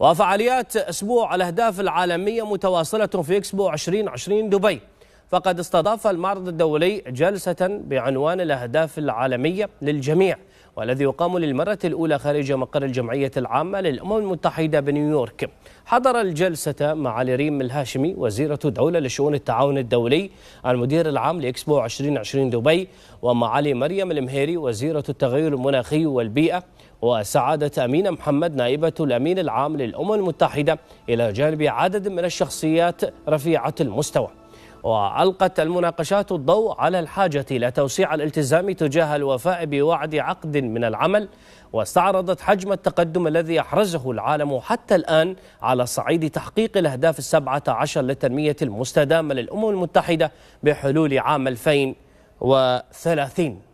وفعاليات أسبوع الأهداف العالمية متواصلة في إكسبو 2020 دبي فقد استضاف المعرض الدولي جلسة بعنوان الأهداف العالمية للجميع والذي يقام للمرة الأولى خارج مقر الجمعية العامة للأمم المتحدة بنيويورك حضر الجلسة مع ريم الهاشمي وزيرة الدولة لشؤون التعاون الدولي المدير العام لإكسبو 2020 دبي ومعالي مريم المهيري وزيرة التغير المناخي والبيئة وسعادة أمينة محمد نائبة الأمين العام للأمم المتحدة إلى جانب عدد من الشخصيات رفيعة المستوى وألقت المناقشات الضوء على الحاجة إلى توسيع الالتزام تجاه الوفاء بوعد عقد من العمل واستعرضت حجم التقدم الذي أحرزه العالم حتى الآن على صعيد تحقيق الأهداف السبعة عشر للتنمية المستدامة للأمم المتحدة بحلول عام 2030